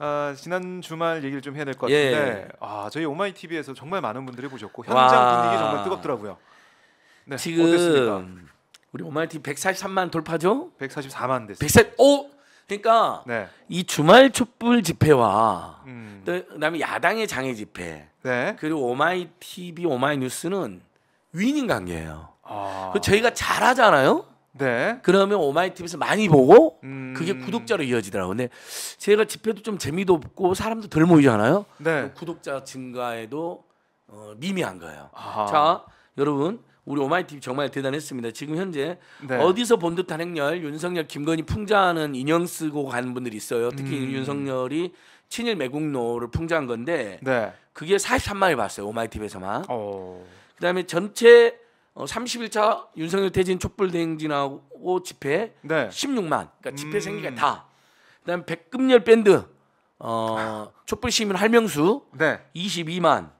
아, 지난 주말 얘기를 좀 해야 될것 예. 같은데 예. 아, 저희 오마이 TV에서 정말 많은 분들이 보셨고 현장 와. 분위기 정말 뜨겁더라고요. 네, 지금 어땠습니까? 우리 오마이 TV 143만 돌파죠? 144만 됐어요. 140. 오, 그러니까 네. 이 주말 촛불 집회와 음. 그다음에 야당의 장애 집회 네. 그리고 오마이 TV 오마이 뉴스는 위닝 관계예요. 아. 그 저희가 잘하잖아요. 네. 그러면 오마이 티비에서 많이 보고 음... 그게 구독자로 이어지더라고요. 근데 제가 집회도 좀 재미도 없고 사람도 덜 모이잖아요. 네. 구독자 증가에도 어, 미미한 거예요. 아하. 자, 여러분 우리 오마이 티비 정말 대단했습니다. 지금 현재 네. 어디서 본 듯한 행렬 윤석열 김건희 풍자하는 인형 쓰고 가는 분들이 있어요. 특히 음... 윤석열이 친일 매국노를 풍자한 건데 네. 그게 43만을 봤어요. 오마이 티비에서만 어. 그다음에 전체 어, 31차 윤석열 퇴진 촛불 대행진하고 집회 네. 16만. 그러니까 집회 음. 생기가 다. 그다음 백금열 밴드 어, 촛불 시민 할명수 네. 22만.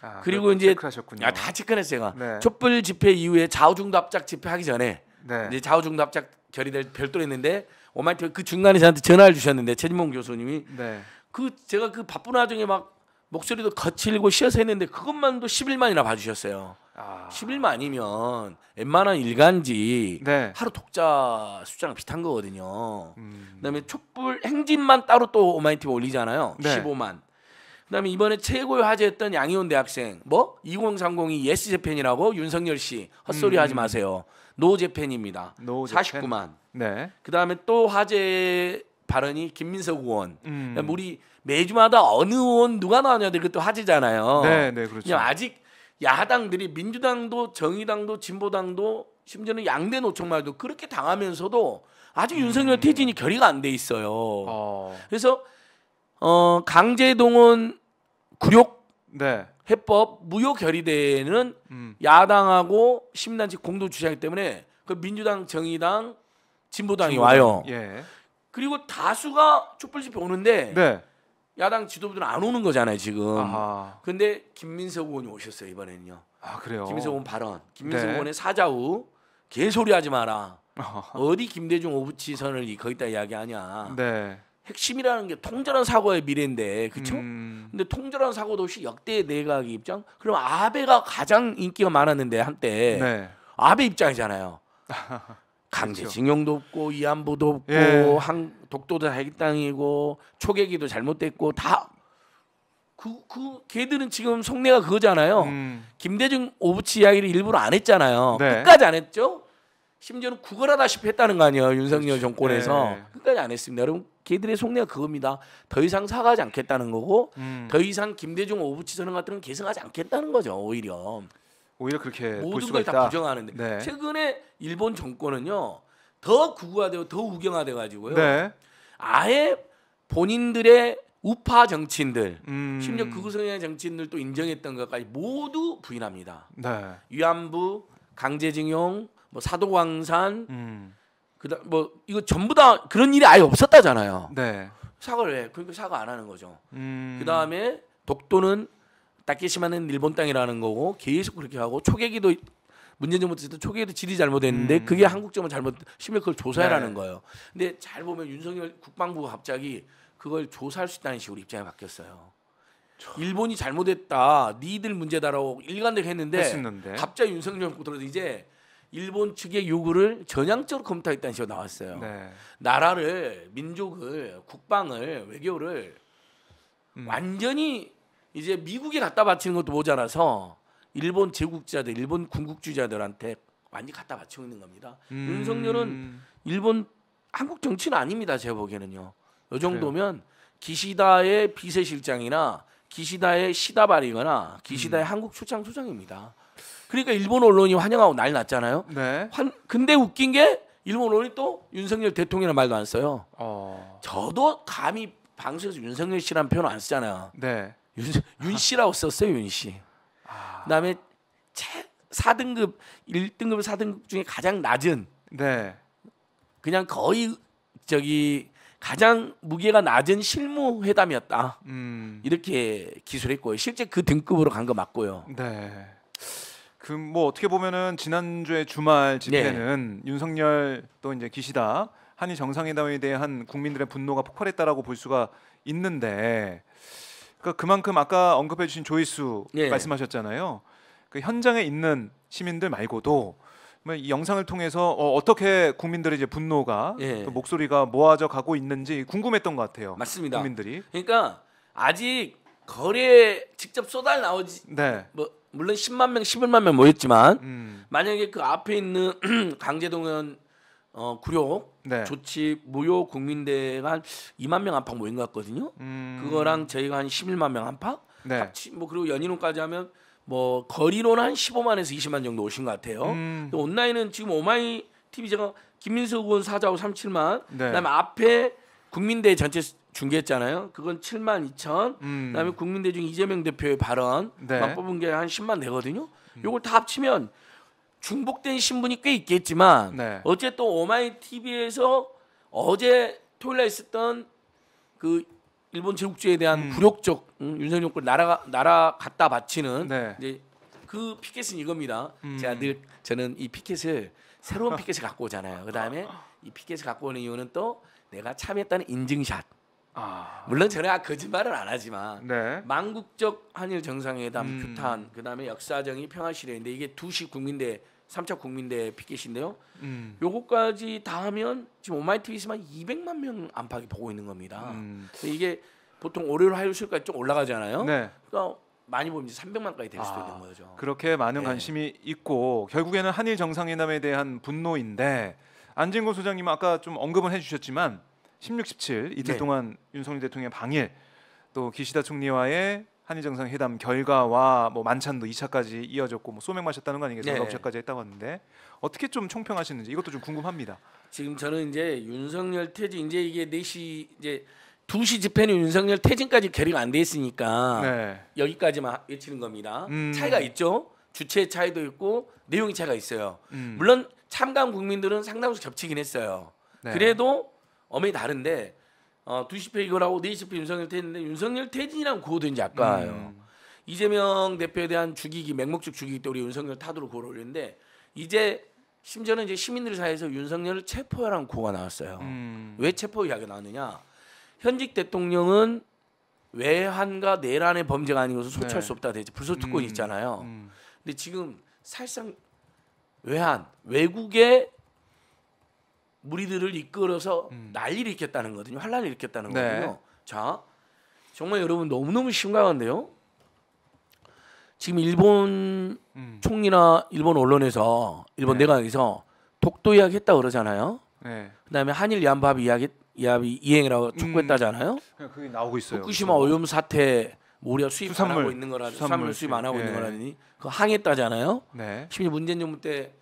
아, 그리고 이제 체크하셨군요. 아, 다 체크했어요. 제가 네. 촛불 집회 이후에 좌우중도 합작 집회 하기 전에 네. 이제 좌우중도 합작 결의될 별도로 했는데 오마이티 그 중간에 저한테 전화를 주셨는데 최진봉 교수님이 네. 그 제가 그 바쁜 와중에 막 목소리도 거칠고 쉬어서 했는데 그것만도 11만이나 봐주셨어요. 아. 10일만이면 웬만한 일간지 네. 하루 독자 숫자랑 비슷한 거거든요. 음. 그다음에 촛불 행진만 따로 또 오마이티브 올리잖아요. 네. 15만. 그다음에 이번에 최고의 화제였던 양희원 대학생 뭐 2030이 예스 재팬이라고 윤석열 씨 헛소리 음. 하지 마세요. 노 재팬입니다. 노 재팬. 49만. 네. 그다음에 또 화제 발언이 김민석 의원. 음. 그러니까 우리 매주마다 어느 의원 누가 나오냐들 그것도 화제잖아요. 네, 네, 그렇죠. 아직 야당들이 민주당도 정의당도 진보당도 심지어는 양대 노총말도 그렇게 당하면서도 아직 음. 윤석열 퇴진이 결의가 안 돼 있어요. 어. 그래서 어 강제 동원 구욕 네. 해법 무효 결의대는 음. 야당하고 시민단체 공동 주장이기 때문에 그 민주당 정의당 진보당이 진보당. 와요. 예. 그리고 다수가 촛불 집회 오는데 네. 야당 지도부들은 안 오는 거잖아요 지금. 아하. 근데 김민석 의원이 오셨어요 이번에는요. 아 그래요. 김민석 의원 발언, 김민석 네. 의원의 사자후 개소리하지 마라. 아하. 어디 김대중 오부치 선을 거기다 이야기하냐. 네. 핵심이라는 게 통절한 사고의 미래인데 그렇죠? 음. 근데 통절한 사고도 없이 역대 내각 네 입장. 그럼 아베가 가장 인기가 많았는데 한때 네. 아베 입장이잖아요. 강제징용도 그렇죠. 없고 위안부도 없고 예. 한 독도도 자기 땅이고 초계기도 잘못됐고 다 그, 그 걔들은 지금 속내가 그거잖아요. 음. 김대중 오부치 이야기를 일부러 안 했잖아요. 네. 끝까지 안 했죠. 심지어는 구걸하다시피 했다는 거 아니에요. 윤석열 그렇죠. 정권에서 네. 끝까지 안 했습니다. 여러분 걔들의 속내가 그겁니다. 더 이상 사과하지 않겠다는 거고 음. 더 이상 김대중 오부치 선언 같은 건 계승하지 않겠다는 거죠. 오히려 오히려 그렇게 모든 걸 다 부정하는데 네. 최근에 일본 정권은요 더 구구화되고 더 우경화돼 가지고요 네. 아예 본인들의 우파 정치인들 음... 심지어 극우성향 정치인들도 인정했던 것까지 모두 부인합니다. 네. 위안부, 강제징용, 뭐 사도광산, 음... 그다음 뭐 이거 전부 다 그런 일이 아예 없었다잖아요. 네. 사과를 해. 그러니까 사과 안 하는 거죠. 음... 그다음에 독도는 다케시마는 일본 땅이라는 거고 계속 그렇게 하고 초계기도 문제점부터 있던 초기에도 질이 잘못됐는데 음. 그게 한국 정부 잘못 심지어 그걸 조사해라는 네. 거예요. 근데 잘 보면 윤석열 국방부가 갑자기 그걸 조사할 수 있다는 식으로 입장이 바뀌었어요. 저... 일본이 잘못했다, 니들 문제다라고 일관되게 했는데 했었는데. 갑자기 윤석열 들어서 이제 일본 측의 요구를 전향적으로 검토했다는 식으로 나왔어요. 네. 나라를, 민족을, 국방을, 외교를 음. 완전히 이제 미국에 갖다 바치는 것도 모자라서 일본 제국자들, 일본 군국주의자들한테 많이 갖다 바치고 있는 겁니다. 음. 윤석열은 일본 한국 정치는 아닙니다. 제가 보기에는요. 요 정도면 그래요. 기시다의 비세실장이나 기시다의 시다발이거나 기시다의 음. 한국 출장 소장입니다. 그러니까 일본 언론이 환영하고 난리 났잖아요. 네. 환, 근데 웃긴 게 일본 언론이 또 윤석열 대통령이라 말도 안 써요. 어. 저도 감히 방송에서 윤석열 씨라는 표현 안 쓰잖아요. 네. 윤, 윤 씨라고 썼어요 윤 씨. 아. 그다음에 제 4등급 1등급 4등급 중에 가장 낮은. 네. 그냥 거의 저기 가장 무게가 낮은 실무 회담이었다. 음. 이렇게 기술했고요. 실제 그 등급으로 간 거 맞고요. 네. 그뭐 어떻게 보면은 지난주에 주말 집회는 네. 윤석열 또 이제 기시다 한일 정상회담에 대한 국민들의 분노가 폭발했다라고 볼 수가 있는데 그러니까 그만큼 아까 언급해 주신 조이수 예. 말씀하셨잖아요. 그 현장에 있는 시민들 말고도 뭐 이 영상을 통해서 어, 떻게 국민들의 이제 분노가 예. 목소리가 모아져 가고 있는지 궁금했던 것 같아요. 맞습니다. 국민들이. 그러니까 아직 거리에 직접 쏟아 나오지. 네. 뭐 물론 10만 명, 11만 명 모였지만 음. 만약에 그 앞에 있는 강제동원 어, 구력 네. 조치 무효 국민대가 한 2만 명 안팎 모인 것 같거든요. 음... 그거랑 저희가 한 11만 명 안팎. 네. 합치, 뭐 그리고 연인원까지 하면 뭐 거리로는 한 15만에서 20만 정도 오신 것 같아요. 음... 온라인은 지금 오마이 TV 제가 김민수 의원 사자고 37만. 네. 그다음에 앞에 국민대 전체 중계했잖아요. 그건 7만 2천. 음... 그다음에 국민대 중 이재명 대표의 발언 네. 만 뽑은 게 한 10만 되거든요. 음. 요걸 다 합치면 중복된 신분이 꽤 있겠지만 네. 어제 또 오마이 TV에서 어제 토요일에 있었던 그 일본 제국주의에 대한 음. 굴욕적 음, 윤석열 정권 날아 날아갔다 바치는 네. 이제 그 피켓은 이겁니다. 음. 제가 늘 저는 이 피켓을 새로운 피켓을 갖고 오잖아요. 그 다음에 이 피켓을 갖고 오는 이유는 또 내가 참여했다는 인증샷. 아. 물론 제가 아, 거짓말을 안 하지만 네. 만국적 한일 정상회담 음. 규탄 그다음에 역사정의 평화시대인데 이게 두시 국민대 삼차 국민대 피켓인데요. 음. 요거까지 다 하면 지금 오마이티비스만 200만 명 안팎이 보고 있는 겁니다. 음. 이게 보통 월요일 화요일 수요일까지 좀 올라가잖아요. 네. 그러니까 많이 보면 이제 300만까지 될 수도 아, 있는 거죠. 그렇게 많은 네. 관심이 있고 결국에는 한일 정상회담에 대한 분노인데 안진고 소장님 아까 좀 언급은 해주셨지만 16, 17 이틀 네. 동안 윤석열 대통령의 방일 또 기시다 총리와의 한일 정상회담 결과와 뭐 만찬도 2차까지 이어졌고 뭐 소맥 마셨다는 거 아니겠어요? 네. 9차까지 했다고 하는데 어떻게 좀 총평하시는지 이것도 좀 궁금합니다. 지금 저는 이제 윤석열 퇴진 이제 이게 4시 이제 2시 집회는 윤석열 퇴진까지 결의가 안돼 있으니까 네. 여기까지만 외치는 겁니다. 음. 차이가 있죠. 주체의 차이도 있고 내용의 차이가 있어요. 음. 물론 참가한 국민들은 상당수 겹치긴 했어요. 네. 그래도 엄연히 다른데 어, 2시표 이거라고 4시표 윤석열 퇴진인데 윤석열 퇴진이랑구호된지아까요 음. 이재명 대표에 대한 죽이기 맹목적 죽이기 때 우리 윤석열 타도로 구호를 올렸는데 이제 심지어는 이제 시민들 사이에서 윤석열을 체포하라는 구호가 나왔어요. 음. 왜 체포 이야기가 나왔느냐. 현직 대통령은 외환과 내란의 범죄가 아닌 것을 소추할 네. 수 없다 대체 불소특권이 음. 있잖아요. 음. 근데 지금 사실상 외환 외국의 무리들을 이끌어서 음. 난리를 일으켰다는 거거든요. 환란을 일으켰다는 네. 거거든요. 자, 정말 여러분 너무너무 심각한데요. 지금 일본 음. 총리나 일본 언론에서 일본 네. 내각에서 독도 이야기 했다 그러잖아요. 네. 그다음에 한일 연합 이야기 야합이 행이라고 음. 촉구했다잖아요. 음. 그게 나오고 있어요. 후쿠시마 오염 사태 우리가 수입 수산물, 안 하고 있는 거라 수산물, 수입, 수입 안 하고 예. 있는 거라니 그 항했다잖아요. 네. 심지어 문재인 정부 때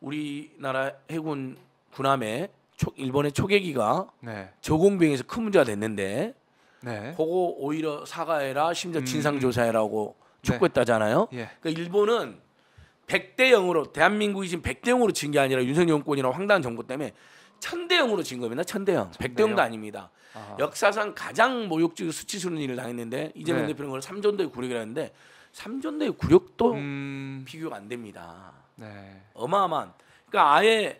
우리나라 해군 군함에 일본의 초계기가 네. 저공병에서 큰 문제가 됐는데 네. 그거 오히려 사과해라 심지어 음. 진상조사해라고 네. 촉구했다잖아요. 네. 예. 그러니까 일본은 100대 0으로 대한민국이 지금 100대 0으로 진 게 아니라 윤석열 정권이나 황당한 정부 때문에 1000대 0으로 진 겁니다. 1000대 0. 100대 0도 아닙니다. 아하. 역사상 가장 모욕적이고 수치스러운 일을 당했는데 이재명 네. 대표는 삼전도의 굴욕이라 는데 삼전도의 굴욕도 음... 비교가 안 됩니다. 네. 어마어마한. 그러니까 아예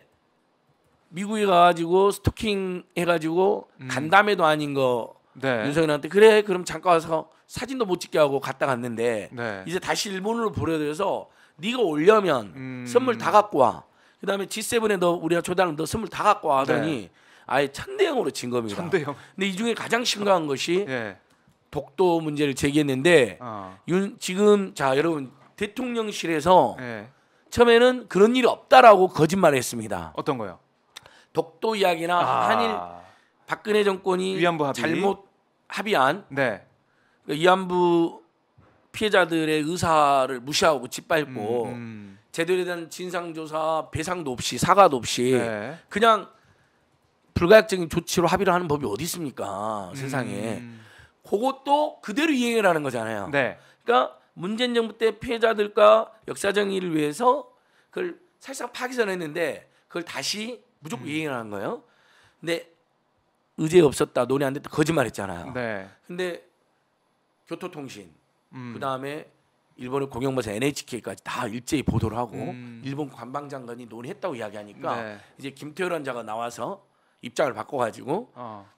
미국에 가가지고 스토킹 해가지고 음. 간담회도 아닌 거 네. 윤석열한테 그래 그럼 잠깐 와서 사진도 못 찍게 하고 갔다 갔는데 네. 이제 다시 일본으로 보내드려서 네가 올려면 음. 선물 다 갖고 와. 그다음에 G7에 너 우리가 초대하면 너 선물 다 갖고 와 하더니 네. 아예 천대형으로 진 겁니다. 천대형. 근데 이 중에 가장 심각한 것이 네. 독도 문제를 제기했는데 어. 윤, 지금 자 여러분 대통령실에서 예. 처음에는 그런 일이 없다라고 거짓말을 했습니다. 어떤 거요? 독도 이야기나 아. 한일 박근혜 정권이 위안부 합의. 잘못 합의한 네. 그러니까 위안부 피해자들의 의사를 무시하고 짓밟고 음, 음, 제대로 된 진상조사 배상도 없이 사과도 없이 네. 그냥 불가역적인 조치로 합의를 하는 법이 어디 있습니까 음. 세상에 그것도 그대로 이행을 하는 거잖아요 네. 그러니까 문재인 정부 때 피해자들과 역사 정의를 위해서 그걸 살짝 파기전했는데 그걸 다시 무조건 음. 이행을 한 거예요. 근데 의제 없었다, 논의 안 됐다 거짓말했잖아요. 네. 근데 교토통신, 음. 그 다음에 일본의 공영방송 NHK까지 다 일제히 보도를 하고 음. 일본 관방장관이 논의했다고 이야기하니까 네. 이제 김태열 원자가 나와서 입장을 바꿔가지고 어.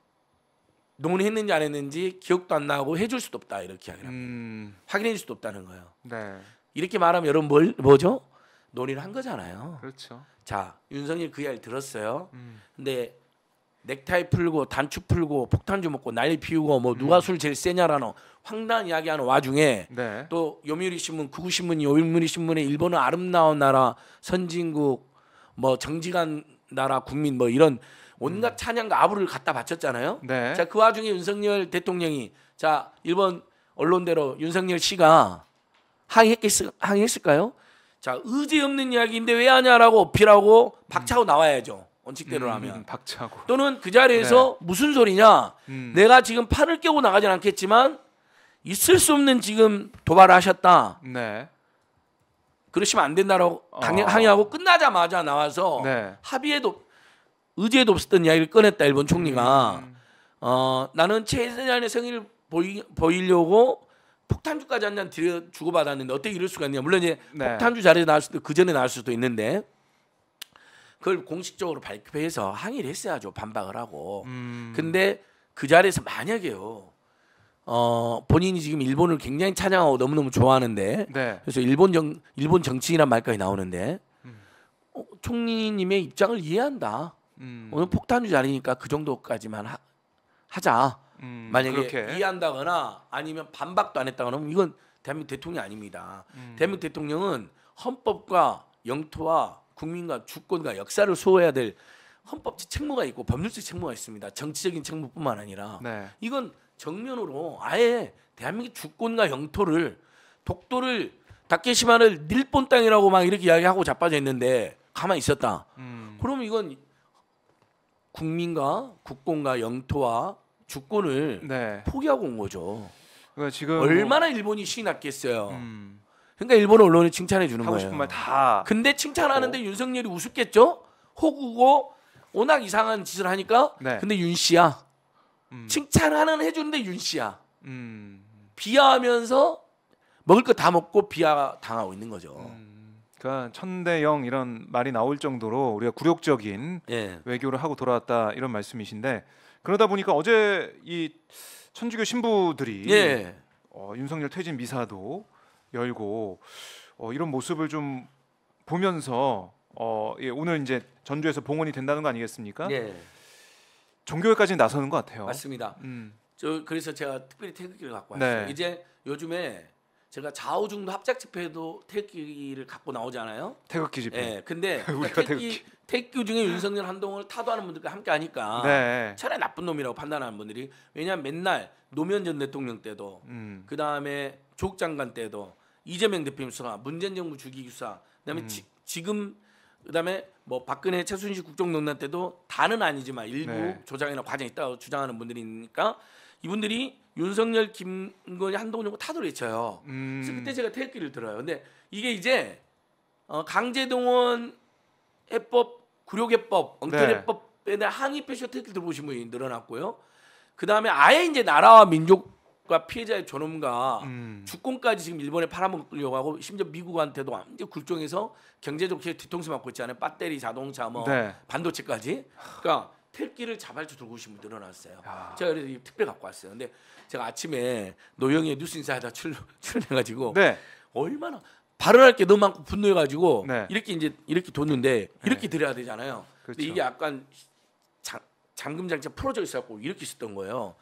논의했는지 안 했는지 기억도 안 나고 해줄 수도 없다 이렇게 이야기를 합니다. 음. 확인해 줄 수도 없다는 거예요. 네. 이렇게 말하면 여러분 뭘, 뭐죠? 논의를 한 거잖아요. 그렇죠. 자 윤석열 그 이야기 들었어요. 음. 근데 넥타이 풀고 단추 풀고 폭탄주 먹고 난리 피우고 뭐 누가 음. 술 제일 세냐라는 황당한 이야기하는 와중에 네. 또 요미우리 신문, 구구 신문이 요미우리 신문에 일본은 아름다운 나라, 선진국, 뭐 정직한 나라 국민 뭐 이런 온갖 음. 찬양과 아부를 갖다 바쳤잖아요. 네. 자그 와중에 윤석열 대통령이 자 일본 언론대로 윤석열 씨가 항의했겠, 항의했을까요? 자의지 없는 이야기인데 왜 하냐라고 어필하고 음. 박차고 나와야죠. 원칙대로라면 음, 음, 음, 박차고 또는 그 자리에서 네. 무슨 소리냐 음. 내가 지금 판을 깨고 나가진 않겠지만 있을 수 없는 지금 도발을 하셨다 네. 그러시면 안 된다라고 강행, 어. 항의하고 끝나자마자 나와서 네. 합의에도 의지에도 없었던 이야기를 꺼냈다 일본 총리가 음. 어, 나는 최선의 성의를 보이, 보이려고 폭탄주까지 한잔 주고받았는데 어떻게 이럴 수가 있냐. 물론 이제 네. 폭탄주 자리에 나올 수도 그 전에 나올 수도 있는데 그걸 공식적으로 발표해서 항의를 했어야죠. 반박을 하고. 음. 근데 그 자리에서 만약에요. 어 본인이 지금 일본을 굉장히 찬양하고 너무너무 좋아하는데 네. 그래서 일본 정 일본 정치인란 이 말까지 나오는데 음. 어, 총리님의 입장을 이해한다. 음. 오늘 폭탄주 자리니까 그 정도까지만 하, 하자. 음, 만약에 그렇게. 이해한다거나 아니면 반박도 안 했다거나 하면 이건 대한민국 대통령이 아닙니다. 음. 대한민국 대통령은 헌법과 영토와 국민과 주권과 역사를 수호해야 될 헌법적 책무가 있고 법률적 책무가 있습니다. 정치적인 책무뿐만 아니라 네. 이건 정면으로 아예 대한민국 주권과 영토를 독도를 다케시마를 일본 땅이라고 막 이렇게 이야기하고 자빠져 있는데 가만히 있었다. 음. 그러면 이건 국민과 국권과 영토와 주권을 네. 포기하고 온 거죠. 그러니까 지금 뭐 얼마나 일본이 신이 났겠어요. 음. 그러니까 일본 언론이 칭찬해 주는 거예요. 싶은 말 다. 근데 칭찬하는데 윤석열이 우습겠죠? 호구고 워낙 이상한 짓을 하니까. 네. 근데 윤 씨야. 음. 칭찬하는 해주는데 윤 씨야. 음. 비하하면서 먹을 거 다 먹고 비하 당하고 있는 거죠. 음. 그러니까 천대영 이런 말이 나올 정도로 우리가 굴욕적인 예. 외교를 하고 돌아왔다 이런 말씀이신데 그러다 보니까 어제 이 천주교 신부들이 예. 어, 윤석열 퇴진 미사도 열고 어, 이런 모습을 좀 보면서 어, 예, 오늘 이제 전주에서 봉헌이 된다는 거 아니겠습니까? 예. 종교회까지 나서는 것 같아요. 맞습니다. 음. 저 그래서 제가 특별히 태극기를 갖고 왔어요. 네. 이제 요즘에 제가 좌우중도 합작 집회도 태극기를 갖고 나오잖아요. 태극기 집회. 예. 근데 그러니까 태극기, 태극기 중에 윤석열 한동을 타도하는 분들과 함께 하니까 네. 차라리 나쁜 놈이라고 판단하는 분들이 왜냐하면 맨날 노무현 전 대통령 때도 음. 그 다음에 조국 장관 때도 이재명 대표님 수사, 문재인 정부 주기 수사, 그다음에 음. 지, 지금 그다음에 뭐 박근혜 최순실 국정농단 때도 다는 아니지만 일부 네. 조장이나 과정이 있다고 주장하는 분들이니까 이분들이 윤석열, 김건희, 한동훈 정부 타도를 외쳐요. 음. 그래서 그때 제가 태극기를 들어요. 근데 이게 이제 어, 강제동원 해법, 구력해법, 엉터리해법에 네. 대한 항의 표시와 태극기를 들어보신 분이 늘어났고요. 그 다음에 아예 이제 나라와 민족과 피해자의 존엄과 음. 주권까지 지금 일본에 팔아먹으려고 하고 심지어 미국한테도 완전 굴종해서 경제적 피해 뒤통수 맞고 있잖아요. 배터리, 자동차, 뭐 네. 반도체까지. 그러니까 택기를 자발적으로 들고 오신 분 늘어났어요. 야. 제가 그래서 특별 갖고 왔어요. 근데 제가 아침에 노영의 뉴스 인사에다 출, 연해가지고 네. 얼마나 발언할 게 너무 많고 분노해가지고 네. 이렇게 이제 이렇게 뒀는데 이렇게 네. 드려야 되잖아요. 그렇죠. 근데 이게 약간 장, 잠금 장치가 풀어져 있어갖고 이렇게 있었던 거예요.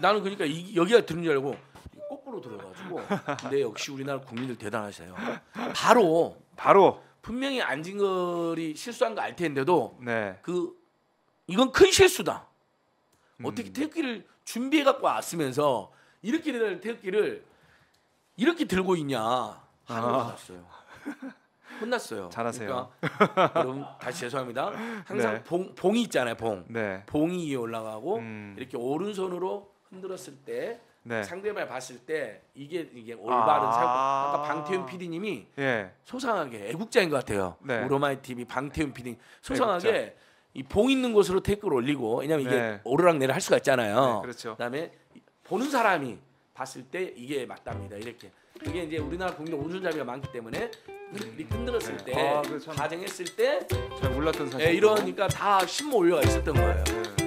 나는 그러니까 이, 여기가 들는줄 알고 거꾸로 들어가지고 근데 역시 우리나라 국민들 대단하세요. 바로 바로 분명히 안진 거리 실수한 거 알 텐데도 네. 그 이건 큰 실수다. 음. 어떻게 태극기를 준비해 갖고 왔으면서 이렇게 되는 태극기를 이렇게 들고 있냐 하고 받았어요. 아. 혼났어요. 잘하세요. 그러니까, 여러분 다시 죄송합니다. 항상 네. 봉, 봉이 있잖아요. 봉. 네. 봉이 위에 올라가고 음. 이렇게 오른손으로 흔들었을 때 네. 상대방이 봤을 때 이게 이게 아. 올바른 아~ 사고. 아까 방태훈 PD님이 예. 소상하게 네. 애국자인 것 같아요. 네. 오로마이 TV 방태훈 PD 소상하게 애국자. 이봉 있는 곳으로 태클 올리고 왜냐면 이게 네. 오르락 내리락 할 수가 있잖아요. 네, 그렇죠. 그다음에 보는 사람이 봤을 때 이게 맞답니다. 이렇게 그게 이제 우리나라 국민 오른손잡가 많기 때문에 흔들었을 네. 때, 아, 그 가정했을 때, 잘 몰랐던 사실. 예, 이러니까 다 신모 올려가 있었던 거예요. 네.